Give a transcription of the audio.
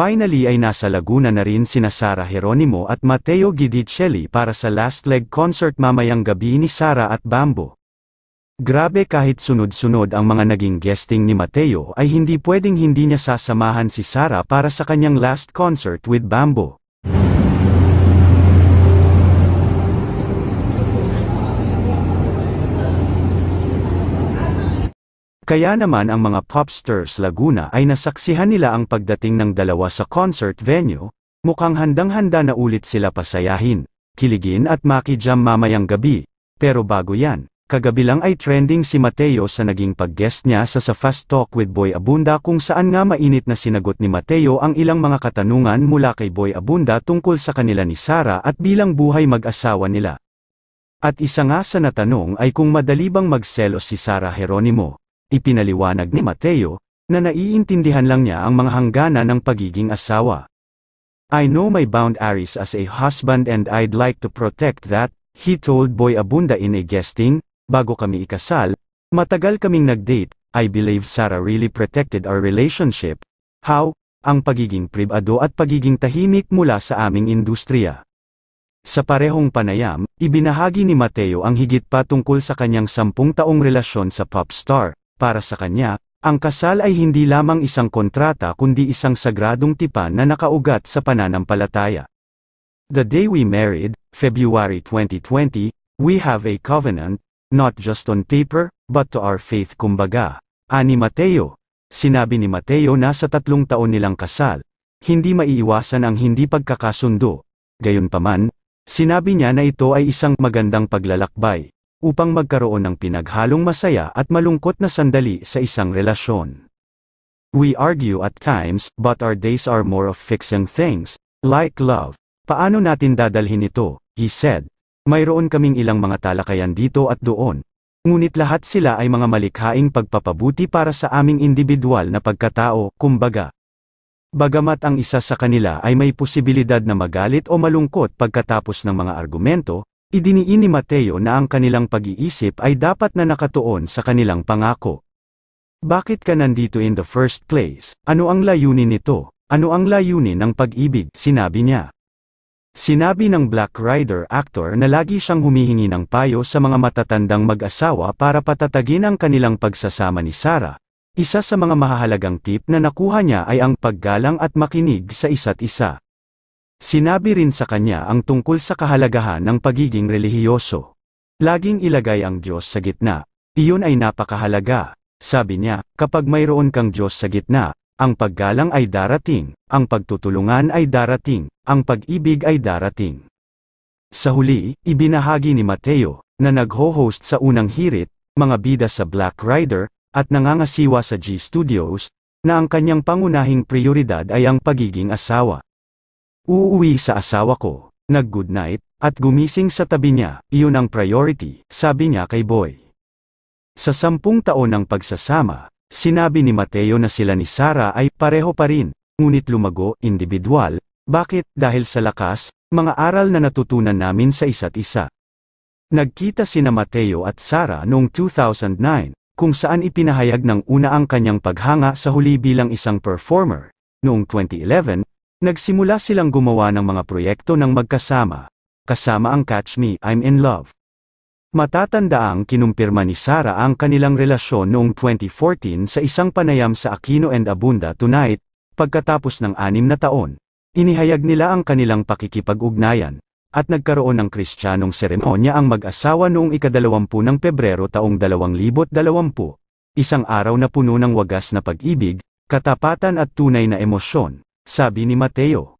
Finally ay nasa Laguna na rin sina Sara Jeronimo at Matteo Gidicelli para sa last leg concert mamayang gabi ni Sara at Bambo. Grabe kahit sunod-sunod ang mga naging guesting ni Mateo ay hindi pwedeng hindi niya sasamahan si Sara para sa kanyang last concert with Bambo. Kaya naman ang mga popsters Laguna ay nasaksihan nila ang pagdating ng dalawa sa concert venue, mukhang handang-handa na ulit sila pasayahin, kiligin at makijam mamayang gabi, pero bago yan, kagabi lang ay trending si Mateo sa naging pag-guest niya sa sa Fast Talk with Boy Abunda kung saan nga mainit na sinagot ni Mateo ang ilang mga katanungan mula kay Boy Abunda tungkol sa kanila ni Sara at bilang buhay mag-asawa nila. At isa nga sa natanong ay kung madali bang magselos si Sara Heronimo, Ipinaliwanag ni Mateo, na naiintindihan lang niya ang mga hangganan ng pagiging asawa. I know my boundaries as a husband and I'd like to protect that, he told Boy Abunda in a guesting, bago kami ikasal, matagal kaming nag-date, I believe Sara really protected our relationship, how, ang pagiging pribado at pagiging tahimik mula sa aming industriya. Sa parehong panayam, ibinahagi ni Mateo ang higit pa tungkol sa kanyang sampung taong relasyon sa pop star, para sa kanya, ang kasal ay hindi lamang isang kontrata kundi isang sagradong tipan na nakaugat sa pananampalataya. The day we married, February 2020, we have a covenant, not just on paper, but to our faith kumbaga. Ani Mateo, sinabi ni Mateo na sa tatlong taon nilang kasal, hindi maiiwasan ang hindi pagkakasundo. Gayunpaman, sinabi niya na ito ay isang magandang paglalakbay upang magkaroon ng pinaghalong masaya at malungkot na sandali sa isang relasyon. We argue at times, but our days are more of fixing things, like love. Paano natin dadalhin ito? He said. Mayroon kaming ilang mga talakayan dito at doon. Ngunit lahat sila ay mga malikhaing pagpapabuti para sa aming individual na pagkatao, kumbaga. Bagamat ang isa sa kanila ay may posibilidad na magalit o malungkot pagkatapos ng mga argumento, Idiniin ni Mateo na ang kanilang pag-iisip ay dapat na nakatuon sa kanilang pangako. Bakit ka nandito in the first place? Ano ang layunin nito? Ano ang layunin ng pag-ibig? Sinabi niya. Sinabi ng Black Rider actor na lagi siyang humihingi ng payo sa mga matatandang mag-asawa para patatagin ang kanilang pagsasama ni Sarah. Isa sa mga mahalagang tip na nakuha niya ay ang paggalang at makinig sa isa't isa. Sinabi rin sa kanya ang tungkol sa kahalagahan ng pagiging relihiyoso. Laging ilagay ang Diyos sa gitna. Iyon ay napakahalaga. Sabi niya, kapag mayroon kang Diyos sa gitna, ang paggalang ay darating, ang pagtutulungan ay darating, ang pag-ibig ay darating. Sa huli, ibinahagi ni Mateo, na nagho-host sa unang hirit, mga bida sa Black Rider, at nangangasiwa sa G Studios, na ang kanyang pangunahing prioridad ay ang pagiging asawa. Uuwi sa asawa ko. Nag-good night, at gumising sa tabi niya, iyon ang priority, sabi niya kay Boy. Sa sampung taon ng pagsasama, sinabi ni Mateo na sila ni Sara ay pareho pa rin, ngunit lumago, individual, bakit, dahil sa lakas, mga aral na natutunan namin sa isa't isa. Nagkita sina Mateo at Sara noong 2009, kung saan ipinahayag ng una ang kanyang paghanga sa huli bilang isang performer. Noong 2011, Nagsimula silang gumawa ng mga proyekto ng magkasama, kasama ang Catch Me, I'm in Love. ang kinumpirma ni Sara ang kanilang relasyon noong 2014 sa isang panayam sa Aquino and Abunda Tonight, pagkatapos ng anim na taon. Inihayag nila ang kanilang pakikipag-ugnayan, at nagkaroon ng kristyanong seremonya ang mag-asawa noong ikadalawampu ng Pebrero taong 2020, isang araw na puno ng wagas na pag-ibig, katapatan at tunay na emosyon sabi ni Mateo.